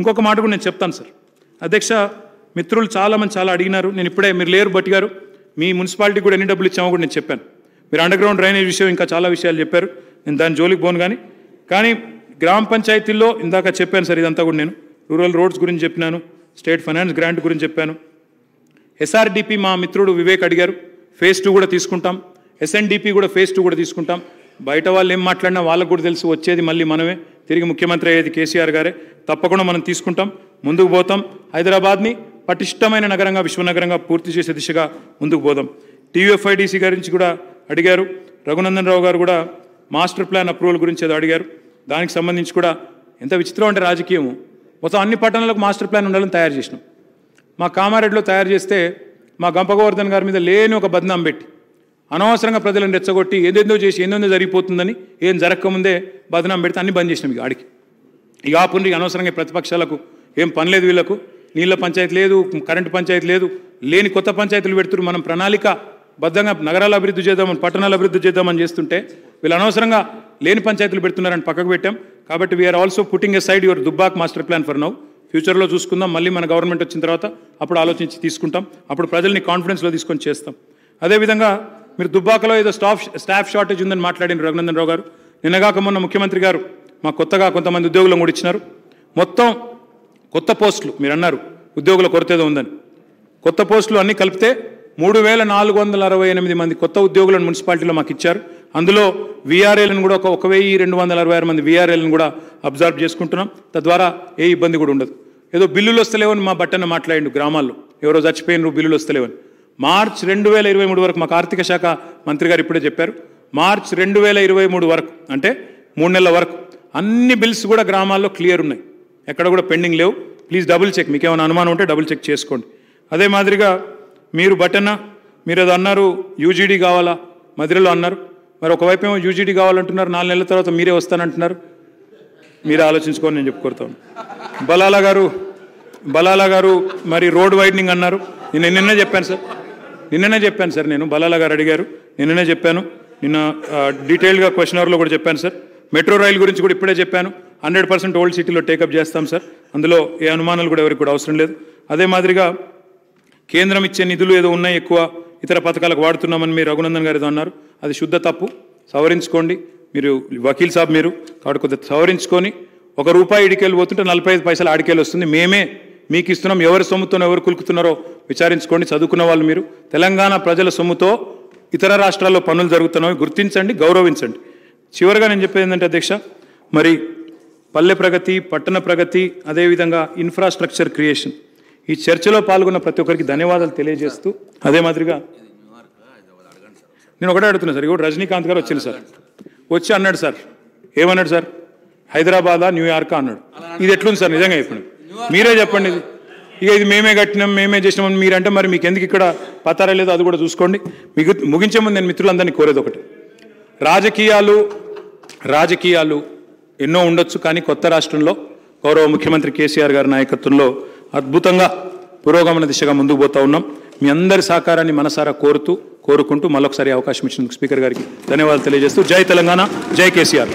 ఇంకొక మాట కూడా నేను చెప్తాను సార్ అధ్యక్ష మిత్రులు చాలామంది చాలా అడిగినారు నేను ఇప్పుడే మీరు లేరు బట్టి గారు మీ మున్సిపాలిటీ కూడా ఎన్ని డబ్బులు ఇచ్చామో కూడా నేను చెప్పాను మీరు అండర్ గ్రౌండ్ డ్రైనేజ్ విషయం ఇంకా చాలా విషయాలు చెప్పారు నేను దాని జోలికి పోను కానీ కానీ గ్రామ పంచాయతీల్లో ఇందాక చెప్పాను సార్ ఇదంతా కూడా నేను రూరల్ రోడ్స్ గురించి చెప్పినాను స్టేట్ ఫైనాన్స్ గ్రాంట్ గురించి చెప్పాను ఎస్ఆర్డిపి మా మిత్రుడు వివేక్ అడిగారు ఫేజ్ టూ కూడా తీసుకుంటాం ఎస్ఎన్డిపి కూడా ఫేజ్ టూ కూడా తీసుకుంటాం బయట వాళ్ళు ఏం మాట్లాడినా వాళ్ళకు కూడా తెలిసి వచ్చేది మళ్ళీ మనమే తిరిగి ముఖ్యమంత్రి అయ్యేది కేసీఆర్ గారే తప్పకుండా మనం తీసుకుంటాం ముందుకు పోతాం హైదరాబాద్ని పటిష్టమైన నగరంగా విశ్వనగరంగా పూర్తి చేసే దిశగా ముందుకు పోదాం టీయూఎఫ్ఐడిసి గారి నుంచి కూడా అడిగారు రఘునందన్ రావు గారు కూడా మాస్టర్ ప్లాన్ అప్రూవల్ గురించి ఏదో అడిగారు దానికి సంబంధించి కూడా ఎంత విచిత్రం అంటే రాజకీయము మొత్తం అన్ని పట్టణాలకు మాస్టర్ ప్లాన్ ఉండాలని తయారు చేసినాం మా కామారెడ్డిలో తయారు చేస్తే మా గంపగోవర్ధన్ గారి మీద లేని ఒక బదనాం పెట్టి అనవసరంగా ప్రజలను రెచ్చగొట్టి ఏదేందో చేసి ఏందో జరిగిపోతుందని ఏం జరగకముందే బదనాం పెడితే అన్ని బంద్ చేసినాం ఇక ఆడికి ఇక ఆపుండ్రి అనవసరంగా ప్రతిపక్షాలకు ఏం పని లేదు వీళ్ళకు నీళ్ళ పంచాయతీ లేదు కరెంటు పంచాయతీ లేదు లేని కొత్త పంచాయతీలు పెడుతున్నారు మనం ప్రణాళిక బద్దంగా నగరాల అభివృద్ధి చేద్దామని పట్టణాల అభివృద్ధి చేద్దామని చేస్తుంటే వీళ్ళు అనవసరంగా లేని పంచాయతీలు పెడుతున్నారని పక్కకు పెట్టాం కాబట్టి we're also putting aside your Dubbak master plan for now ఫ్యూచర్లో చూసుకుందాం మళ్ళీ మన గవర్నమెంట్ వచ్చిన తర్వాత అప్పుడు ఆలోచించి తీసుకుంటాం అప్పుడు ప్రజల్ని కాన్ఫిడెన్స్లో తీసుకొని చేస్తాం అదేవిధంగా మీరు దుబ్బాకలో ఏదో స్టాఫ్ స్టాఫ్ షార్టేజ్ ఉందని మాట్లాడిన రఘునందన్ రావు గారు నిన్నగాక మొన్న ముఖ్యమంత్రి గారు మా కొత్తగా కొంతమంది ఉద్యోగులను కూడా ఇచ్చినారు మొత్తం కొత్త పోస్టులు మీరు అన్నారు ఉద్యోగుల ఏదో ఉందని కొత్త పోస్టులు అన్నీ కలిపితే మూడు వేల నాలుగు వందల అరవై ఎనిమిది మంది కొత్త ఉద్యోగులను మున్సిపాలిటీలో మాకు ఇచ్చారు అందులో వీఆర్ఏలను కూడా ఒక ఒక వెయ్యి రెండు వందల అరవై ఆరు మంది వీఆర్ఏలను కూడా అబ్జర్వ్ చేసుకుంటున్నాం తద్వారా ఏ ఇబ్బంది కూడా ఉండదు ఏదో బిల్లులు వస్తలేవని మా బట్టన్న మాట్లాడిండు గ్రామాల్లో ఎవరో చచ్చిపోయినరు బిల్లులు వస్తలేవని మార్చ్ రెండు వేల ఇరవై మూడు వరకు మాకు ఆర్థిక శాఖ మంత్రి గారు ఇప్పుడే చెప్పారు మార్చ్ రెండు వేల ఇరవై మూడు వరకు అంటే మూడు నెలల వరకు అన్ని బిల్స్ కూడా గ్రామాల్లో క్లియర్ ఉన్నాయి ఎక్కడ కూడా పెండింగ్ లేవు ప్లీజ్ డబుల్ చెక్ మీకు ఏమైనా అనుమానం ఉంటే డబుల్ చెక్ చేసుకోండి అదే మాదిరిగా మీరు బటన మీరు అది అన్నారు యూజీడీ కావాలా మధురలో అన్నారు మరి ఒకవైపు ఏమో యూజీడీ కావాలంటున్నారు నాలుగు నెలల తర్వాత మీరే వస్తానంటున్నారు మీరు ఆలోచించుకొని నేను చెప్పుకోరుతాను బలాల గారు బలాల గారు మరి రోడ్ వైడ్నింగ్ అన్నారు నేను నిన్న చెప్పాను సార్ నిన్ననే చెప్పాను సార్ నేను బలాల గారు అడిగారు నిన్ననే చెప్పాను నిన్న డీటెయిల్గా అవర్లో కూడా చెప్పాను సార్ మెట్రో రైలు గురించి కూడా ఇప్పుడే చెప్పాను హండ్రెడ్ పర్సెంట్ ఓల్డ్ సిటీలో టేకప్ చేస్తాం సార్ అందులో ఏ అనుమానాలు కూడా ఎవరికి కూడా అవసరం లేదు అదే మాదిరిగా కేంద్రం ఇచ్చే నిధులు ఏదో ఉన్నాయి ఎక్కువ ఇతర పథకాలకు వాడుతున్నామని మీరు రఘునందన్ గారు ఏదో అన్నారు అది శుద్ధ తప్పు సవరించుకోండి మీరు వకీల్ సాబ్ మీరు కాబట్టి కొద్దిగా సవరించుకొని ఒక రూపాయి ఇడికేలు పోతుంటే నలభై ఐదు పైసలు ఆడికేలు వస్తుంది మేమే మీకు ఇస్తున్నాం ఎవరి సొమ్ముతో ఎవరు కులుకుతున్నారో విచారించుకోండి చదువుకున్న వాళ్ళు మీరు తెలంగాణ ప్రజల సొమ్ముతో ఇతర రాష్ట్రాల్లో పనులు జరుగుతున్నాయి గుర్తించండి గౌరవించండి చివరిగా నేను చెప్పేది ఏంటంటే అధ్యక్ష మరి పల్లె ప్రగతి పట్టణ ప్రగతి అదేవిధంగా ఇన్ఫ్రాస్ట్రక్చర్ క్రియేషన్ ఈ చర్చలో పాల్గొన్న ప్రతి ఒక్కరికి ధన్యవాదాలు తెలియజేస్తూ అదే మాదిరిగా నేను ఒకటే అడుగుతున్నా సార్ ఇప్పుడు రజనీకాంత్ గారు వచ్చింది సార్ వచ్చి అన్నాడు సార్ ఏమన్నాడు సార్ హైదరాబాదా న్యూయార్కా అన్నాడు ఇది ఎట్లుంది సార్ నిజంగా చెప్పండి మీరే చెప్పండి ఇక ఇది మేమే కట్టినాం మేమే చేసినామని మీరంటే మరి మీకు ఎందుకు ఇక్కడ పతారా లేదో అది కూడా చూసుకోండి మీకు ముగించే ముందు నేను మిత్రులందరినీ కోరేది ఒకటి రాజకీయాలు రాజకీయాలు ఎన్నో ఉండొచ్చు కానీ కొత్త రాష్ట్రంలో గౌరవ ముఖ్యమంత్రి కేసీఆర్ గారి నాయకత్వంలో అద్భుతంగా పురోగమన దిశగా ముందుకు పోతా ఉన్నాం మీ అందరి సహకారాన్ని మనసారా కోరుతూ కోరుకుంటూ మళ్ళొకసారి అవకాశం ఇచ్చినందుకు స్పీకర్ గారికి ధన్యవాదాలు తెలియజేస్తూ జై తెలంగాణ జై కేసీఆర్